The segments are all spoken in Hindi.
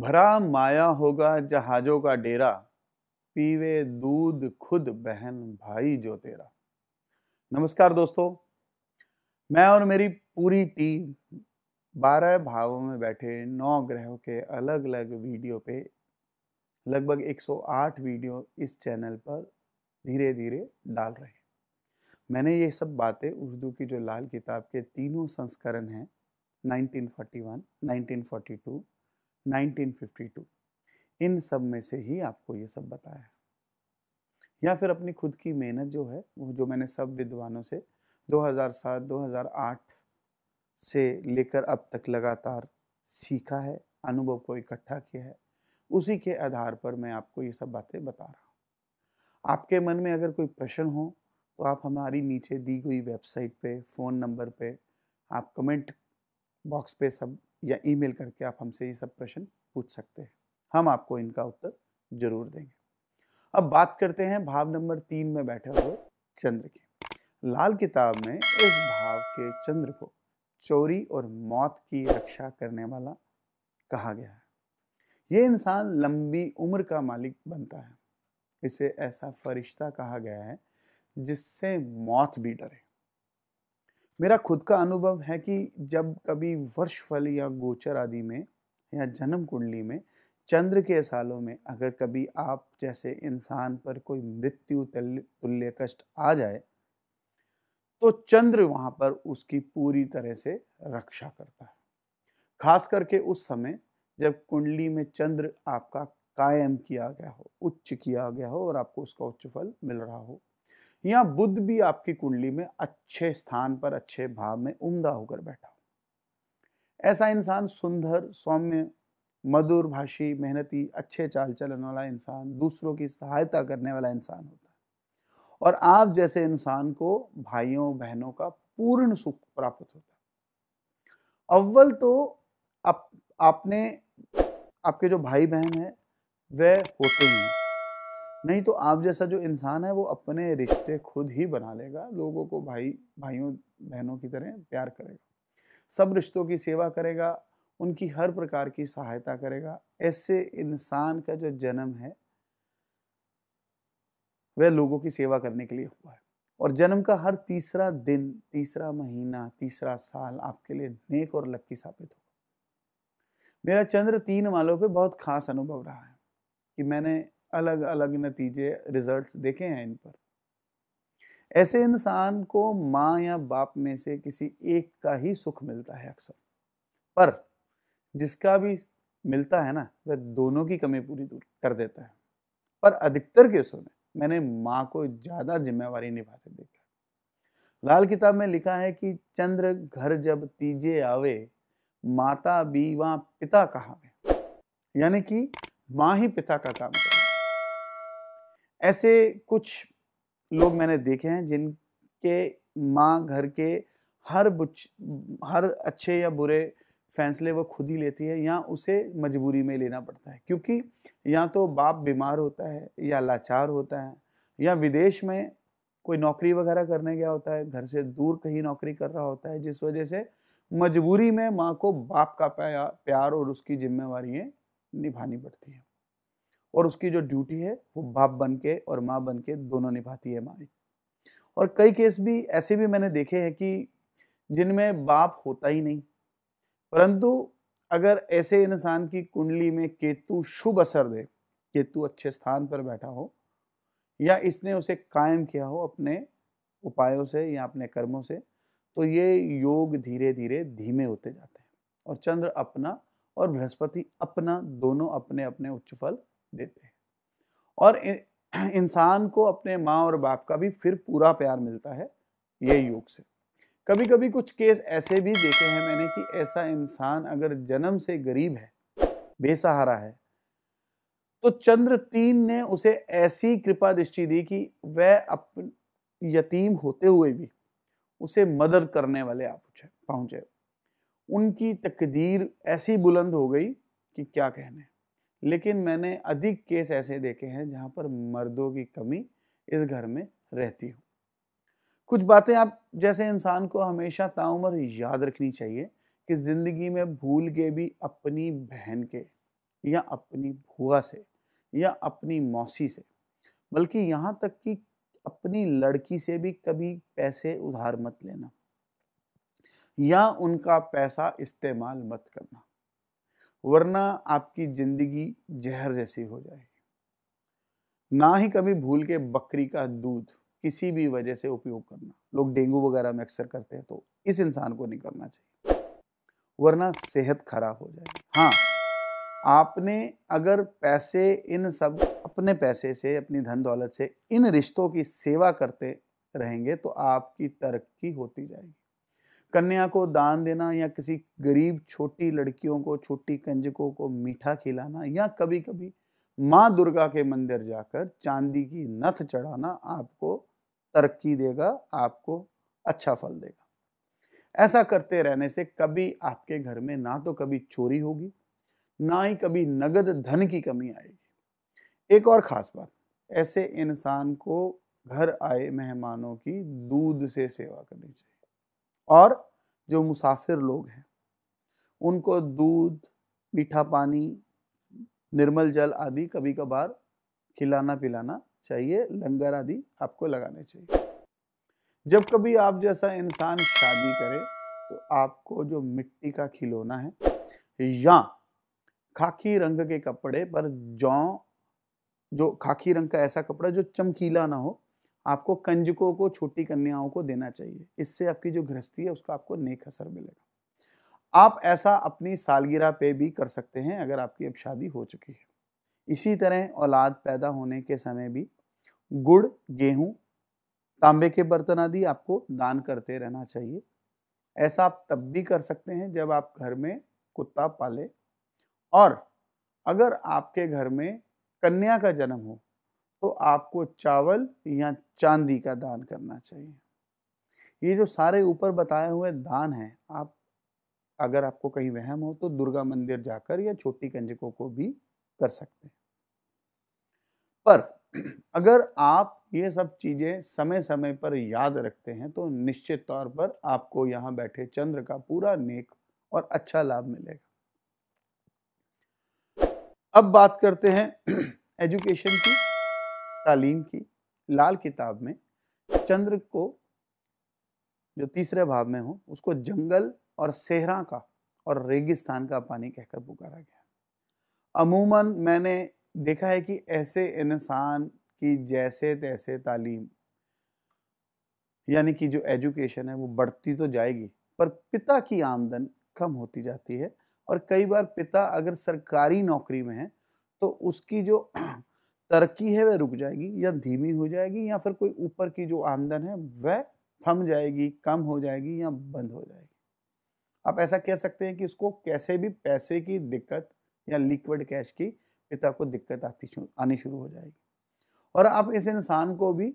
भरा माया होगा जहाजों का डेरा पीवे दूध खुद बहन भाई जो तेरा नमस्कार दोस्तों मैं और मेरी पूरी टीम बारह भावों में बैठे नौ ग्रहों के अलग अलग वीडियो पे लगभग 108 वीडियो इस चैनल पर धीरे धीरे डाल रहे हैं मैंने ये सब बातें उर्दू की जो लाल किताब के तीनों संस्करण हैं 1941, 1942 1952 इन सब में से ही आपको ये सब बताया या फिर अपनी खुद की मेहनत जो है वो जो मैंने सब विद्वानों से 2007 2008 से लेकर अब तक लगातार सीखा है अनुभव को इकट्ठा किया है उसी के आधार पर मैं आपको ये सब बातें बता रहा हूँ आपके मन में अगर कोई प्रश्न हो तो आप हमारी नीचे दी गई वेबसाइट पे फ़ोन नंबर पे आप कमेंट बॉक्स पे सब या ईमेल करके आप हमसे ये सब प्रश्न पूछ सकते हैं हम आपको इनका उत्तर जरूर देंगे अब बात करते हैं भाव नंबर तीन में बैठे हुए चंद्र की लाल किताब में इस भाव के चंद्र को चोरी और मौत की रक्षा करने वाला कहा गया है ये इंसान लंबी उम्र का मालिक बनता है इसे ऐसा फरिश्ता कहा गया है जिससे मौत भी डरे मेरा खुद का अनुभव है कि जब कभी वर्ष फल या गोचर आदि में या जन्म कुंडली में चंद्र के सालों में अगर कभी आप जैसे इंसान पर कोई मृत्यु तुल्य कष्ट आ जाए तो चंद्र वहां पर उसकी पूरी तरह से रक्षा करता है खास करके उस समय जब कुंडली में चंद्र आपका कायम किया गया हो उच्च किया गया हो और आपको उसका उच्च फल मिल रहा हो या बुद्ध भी आपकी कुंडली में अच्छे स्थान पर अच्छे भाव में उमदा होकर बैठा ऐसा इंसान सुंदर सौम्य मधुर भाषी मेहनती अच्छे चाल चलन वाला इंसान दूसरों की सहायता करने वाला इंसान होता है और आप जैसे इंसान को भाइयों बहनों का पूर्ण सुख प्राप्त होता है अव्वल तो आप, आपने आपके जो भाई बहन है वह होते ही नहीं तो आप जैसा जो इंसान है वो अपने रिश्ते खुद ही बना लेगा लोगों को भाई भाइयों बहनों की तरह प्यार करेगा सब रिश्तों की सेवा करेगा उनकी हर प्रकार की सहायता करेगा ऐसे इंसान का जो जन्म है वह लोगों की सेवा करने के लिए हुआ है और जन्म का हर तीसरा दिन तीसरा महीना तीसरा साल आपके लिए नेक और लक्की साबित होगा मेरा चंद्र तीन वालों पे बहुत खास अनुभव रहा है कि मैंने अलग अलग नतीजे रिजल्ट्स देखे हैं इन पर ऐसे इंसान को माँ या बाप में से किसी एक का ही सुख मिलता है अक्सर पर जिसका भी मिलता है ना वह दोनों की कमी पूरी दूर कर देता है पर अधिकतर केसों में मैंने माँ को ज़्यादा जिम्मेवारी निभाते देखा लाल किताब में लिखा है कि चंद्र घर जब तीजे आवे माता बीवा पिता कहावे यानी कि माँ ही पिता का काम करे ऐसे कुछ लोग मैंने देखे हैं जिनके माँ घर के हर बुच हर अच्छे या बुरे फैसले वो खुद ही लेती है या उसे मजबूरी में लेना पड़ता है क्योंकि या तो बाप बीमार होता है या लाचार होता है या विदेश में कोई नौकरी वगैरह करने गया होता है घर से दूर कहीं नौकरी कर रहा होता है जिस वजह से मजबूरी में माँ को बाप का प्यार और उसकी जिम्मेवार निभानी पड़ती है और उसकी जो ड्यूटी है वो बाप बन के और माँ बन के दोनों निभाती है माँ और कई केस भी ऐसे भी मैंने देखे हैं कि जिनमें बाप होता ही नहीं परंतु अगर ऐसे इंसान की कुंडली में केतु शुभ असर दे केतु अच्छे स्थान पर बैठा हो या इसने उसे कायम किया हो अपने उपायों से या अपने कर्मों से तो ये योग धीरे धीरे धीमे होते जाते हैं और चंद्र अपना और बृहस्पति अपना दोनों अपने अपने उच्च फल देते हैं और इंसान को अपने माँ और बाप का भी फिर पूरा प्यार मिलता है ये योग से कभी कभी कुछ केस ऐसे भी देखे हैं मैंने कि ऐसा इंसान अगर जन्म से गरीब है बेसहारा है तो चंद्र तीन ने उसे ऐसी कृपा दृष्टि दी कि वह अपन यतीम होते हुए भी उसे मदद करने वाले आप पहुंचे उनकी तकदीर ऐसी बुलंद हो गई कि क्या कहने लेकिन मैंने अधिक केस ऐसे देखे हैं जहाँ पर मर्दों की कमी इस घर में रहती हो कुछ बातें आप जैसे इंसान को हमेशा ताउमर याद रखनी चाहिए कि ज़िंदगी में भूल के भी अपनी बहन के या अपनी भुआ से या अपनी मौसी से बल्कि यहाँ तक कि अपनी लड़की से भी कभी पैसे उधार मत लेना या उनका पैसा इस्तेमाल मत करना वरना आपकी ज़िंदगी जहर जैसी हो जाएगी ना ही कभी भूल के बकरी का दूध किसी भी वजह से उपयोग करना लोग डेंगू वगैरह में अक्सर करते हैं तो इस इंसान को नहीं करना चाहिए वरना सेहत खराब हो जाएगी हाँ आपने अगर पैसे इन सब अपने पैसे से अपनी धन दौलत से इन रिश्तों की सेवा करते रहेंगे तो आपकी तरक्की होती जाएगी कन्या को दान देना या किसी गरीब छोटी लड़कियों को छोटी कंजकों को मीठा खिलाना या कभी कभी माँ दुर्गा के मंदिर जाकर चांदी की नथ चढ़ाना आपको तरक्की देगा आपको अच्छा फल देगा ऐसा करते रहने से कभी आपके घर में ना तो कभी चोरी होगी ना ही कभी नगद धन की कमी आएगी एक और खास बात ऐसे इंसान को घर आए मेहमानों की दूध से सेवा करनी चाहिए और जो मुसाफिर लोग हैं उनको दूध मीठा पानी निर्मल जल आदि कभी कभार खिलाना पिलाना चाहिए लंगर आदि आपको लगाने चाहिए जब कभी आप जैसा इंसान शादी करे तो आपको जो मिट्टी का खिलौना है या खाकी रंग के कपड़े पर जौ जो खाकी रंग का ऐसा कपड़ा जो चमकीला ना हो आपको कंजकों को छोटी कन्याओं को देना चाहिए इससे आपकी जो गृहस्थी है उसका आपको नेक असर मिलेगा आप ऐसा अपनी सालगिरह पे भी कर सकते हैं अगर आपकी अब शादी हो चुकी है इसी तरह औलाद पैदा होने के समय भी गुड़ गेहूं तांबे के बर्तन आदि आपको दान करते रहना चाहिए ऐसा आप तब भी कर सकते हैं जब आप घर में कुत्ता पाले और अगर आपके घर में कन्या का जन्म हो तो आपको चावल या चांदी का दान करना चाहिए ये जो सारे ऊपर बताए हुए दान हैं आप अगर आपको कहीं वहम हो तो दुर्गा मंदिर जाकर या छोटी कंजकों को भी कर सकते हैं पर अगर आप ये सब चीज़ें समय समय पर याद रखते हैं तो निश्चित तौर पर आपको यहाँ बैठे चंद्र का पूरा नेक और अच्छा लाभ मिलेगा अब बात करते हैं एजुकेशन की तालीम की लाल किताब में चंद्र को जो तीसरे भाव में हो उसको जंगल और सेहरा का और रेगिस्तान का पानी कहकर पुकारा गया अमूमन मैंने देखा है कि ऐसे इंसान की जैसे तैसे तालीम यानी कि जो एजुकेशन है वो बढ़ती तो जाएगी पर पिता की आमदन कम होती जाती है और कई बार पिता अगर सरकारी नौकरी में है तो उसकी जो तरक्की है वह रुक जाएगी या धीमी हो जाएगी या फिर कोई ऊपर की जो आमदन है वह थम जाएगी कम हो जाएगी या बंद हो जाएगी आप ऐसा कह सकते हैं कि उसको कैसे भी पैसे की दिक्कत या लिक्विड कैश की पिता को दिक्कत आती आनी शुरू हो जाएगी और आप इस इंसान को भी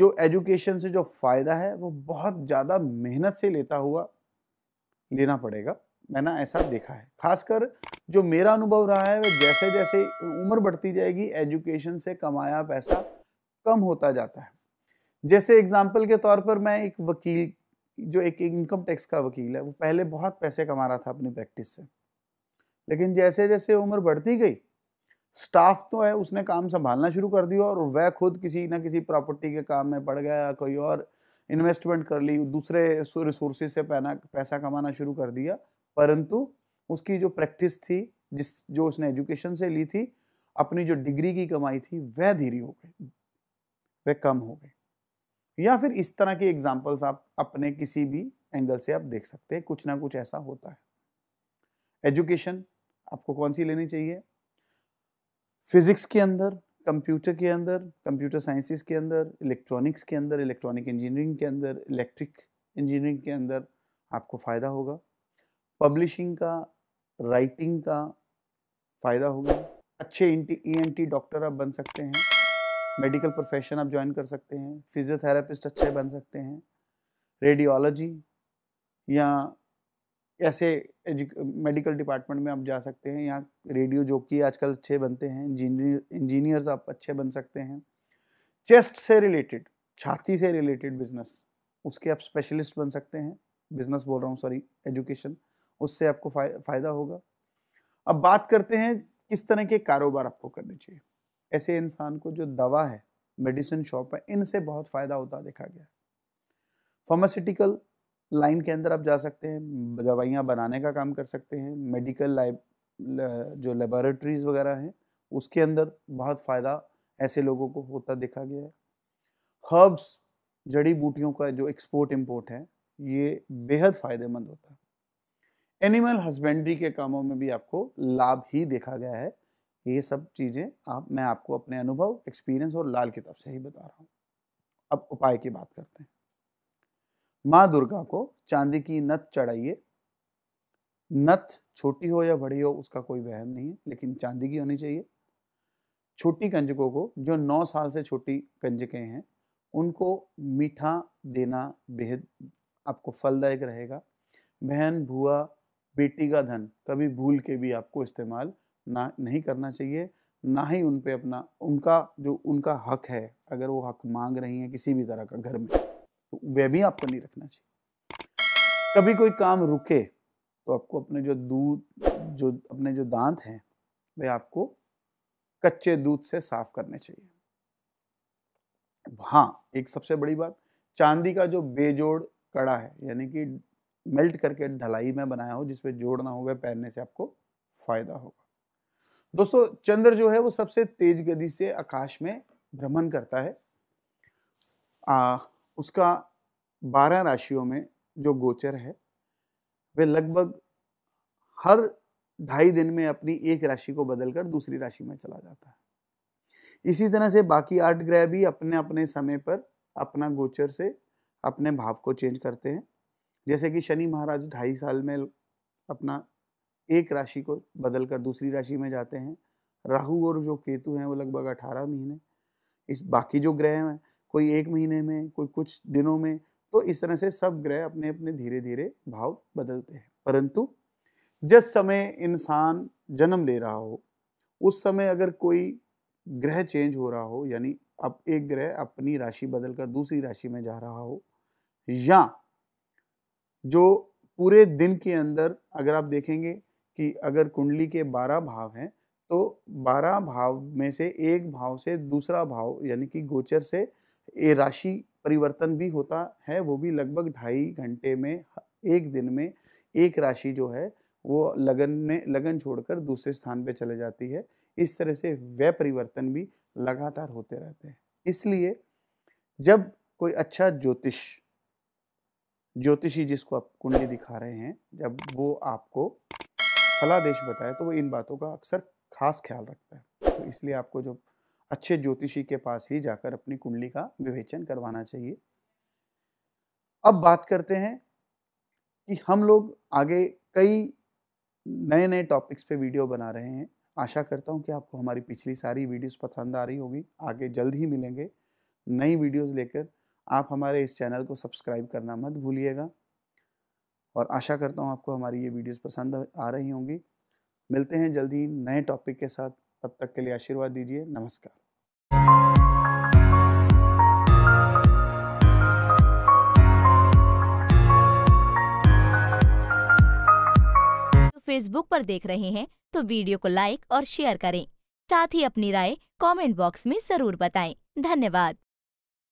जो एजुकेशन से जो फ़ायदा है वो बहुत ज़्यादा मेहनत से लेता हुआ लेना पड़ेगा मैंने ऐसा देखा है खासकर जो मेरा अनुभव रहा है वह जैसे जैसे उम्र बढ़ती जाएगी एजुकेशन से कमाया पैसा कम होता जाता है जैसे एग्जाम्पल के तौर पर मैं एक वकील जो एक इनकम टैक्स का वकील है वो पहले बहुत पैसे कमा रहा था अपनी प्रैक्टिस से लेकिन जैसे जैसे उम्र बढ़ती गई स्टाफ तो है उसने काम संभालना शुरू कर दिया और वह खुद किसी ना किसी प्रॉपर्टी के काम में पड़ गया कोई और इन्वेस्टमेंट कर ली दूसरे रिसोर्सेज से पैसा कमाना शुरू कर दिया परंतु उसकी जो प्रैक्टिस थी जिस जो उसने एजुकेशन से ली थी अपनी जो डिग्री की कमाई थी वह धीरे हो गई वह कम हो गई या फिर इस तरह के एग्जाम्पल्स आप अपने किसी भी एंगल से आप देख सकते हैं कुछ ना कुछ ऐसा होता है एजुकेशन आपको कौन सी लेनी चाहिए फिजिक्स के अंदर कंप्यूटर के अंदर कंप्यूटर साइंसेस के अंदर इलेक्ट्रॉनिक्स के अंदर इलेक्ट्रॉनिक इंजीनियरिंग के अंदर इलेक्ट्रिक इंजीनियरिंग के अंदर आपको फ़ायदा होगा पब्लिशिंग का राइटिंग का फ़ायदा होगा अच्छे E N T e doctor आप बन सकते हैं मेडिकल प्रोफेशन आप ज्वाइन कर सकते हैं फिजियोथेरापिस्ट अच्छे बन सकते हैं रेडियोलॉजी या ऐसे मेडिकल डिपार्टमेंट में आप जा सकते हैं यहाँ रेडियो जो कि आजकल अच्छे बनते हैं इंजीनियर्स आप अच्छे बन सकते हैं चेस्ट से रिलेटेड छाती से रिलेटेड बिजनेस उसके आप स्पेशलिस्ट बन सकते हैं बिजनेस बोल रहा हूँ सॉरी एजुकेशन उससे आपको फ़ायदा होगा अब बात करते हैं किस तरह के कारोबार आपको करने चाहिए ऐसे इंसान को जो दवा है मेडिसिन शॉप है इनसे बहुत फ़ायदा होता देखा गया फार्मास्यूटिकल लाइन के अंदर आप जा सकते हैं दवाइयाँ बनाने का काम कर सकते हैं मेडिकल लाइब जो लेबोरेटरीज वगैरह हैं उसके अंदर बहुत फ़ायदा ऐसे लोगों को होता देखा गया है हर्ब्स जड़ी बूटियों का जो एक्सपोर्ट इम्पोर्ट है ये बेहद फ़ायदेमंद होता है एनिमल हस्बेंड्री के कामों में भी आपको लाभ ही देखा गया है ये सब चीज़ें आप मैं आपको अपने अनुभव एक्सपीरियंस और लाल किताब से ही बता रहा हूँ अब उपाय की बात करते हैं माँ दुर्गा को चांदी की नथ चढ़ाइए नथ छोटी हो या बड़ी हो उसका कोई वहम नहीं है लेकिन चांदी की होनी चाहिए छोटी कंजकों को जो नौ साल से छोटी कंजकें हैं उनको मीठा देना बेहद आपको फलदायक रहेगा बहन भुआ बेटी का धन कभी भूल के भी आपको इस्तेमाल ना नहीं करना चाहिए ना ही उन पे अपना उनका जो उनका हक है अगर वो हक मांग रही हैं किसी भी तरह का घर में तो वह भी आपको नहीं रखना चाहिए कभी कोई काम रुके तो आपको अपने जो दूध जो अपने जो दांत हैं वे आपको कच्चे दूध से साफ करने चाहिए हाँ एक सबसे बड़ी बात चांदी का जो बेजोड़ कड़ा है यानी कि मेल्ट करके ढलाई में बनाया हो जिसपे जोड़ना होगा हो वह पहनने से आपको फायदा होगा दोस्तों चंद्र जो है वो सबसे तेज गति से आकाश में भ्रमण करता है आ, उसका बारह राशियों में जो गोचर है वे लगभग हर ढाई दिन में अपनी एक राशि को बदलकर दूसरी राशि में चला जाता है इसी तरह से बाकी आठ ग्रह भी अपने अपने समय पर अपना गोचर से अपने भाव को चेंज करते हैं जैसे कि शनि महाराज ढाई साल में अपना एक राशि को बदल कर दूसरी राशि में जाते हैं राहु और जो केतु हैं वो लगभग अठारह महीने इस बाकी जो ग्रह हैं कोई एक महीने में कोई कुछ दिनों में तो इस तरह से सब ग्रह अपने अपने धीरे धीरे भाव बदलते हैं परंतु जिस समय इंसान जन्म ले रहा हो उस समय अगर कोई ग्रह चेंज हो रहा हो यानी अब एक ग्रह अपनी राशि बदलकर दूसरी राशि में जा रहा हो या जो पूरे दिन के अंदर अगर आप देखेंगे कि अगर कुंडली के बारह भाव हैं तो बारह भाव में से एक भाव से दूसरा भाव यानी कि गोचर से ये राशि परिवर्तन भी होता है वो भी लगभग ढाई घंटे में एक दिन में एक राशि जो है वो लगन में लगन छोड़कर दूसरे स्थान पे चले जाती है इस तरह से वह परिवर्तन भी लगातार होते रहते हैं इसलिए जब कोई अच्छा ज्योतिष ज्योतिषी जिसको आप कुंडली दिखा रहे हैं जब वो आपको फलादेश देश बताए तो वो इन बातों का अक्सर खास ख्याल रखता है तो इसलिए आपको जो अच्छे ज्योतिषी के पास ही जाकर अपनी कुंडली का विवेचन करवाना चाहिए अब बात करते हैं कि हम लोग आगे कई नए नए टॉपिक्स पे वीडियो बना रहे हैं आशा करता हूँ कि आपको हमारी पिछली सारी वीडियोस पसंद आ रही होगी आगे जल्द ही मिलेंगे नई वीडियोस लेकर आप हमारे इस चैनल को सब्सक्राइब करना मत भूलिएगा और आशा करता हूँ आपको हमारी ये वीडियोस पसंद आ रही होंगी मिलते हैं जल्दी नए टॉपिक के साथ तब तक के लिए आशीर्वाद दीजिए नमस्कार फेसबुक पर देख रहे हैं तो वीडियो को लाइक और शेयर करें साथ ही अपनी राय कमेंट बॉक्स में जरूर बताएं धन्यवाद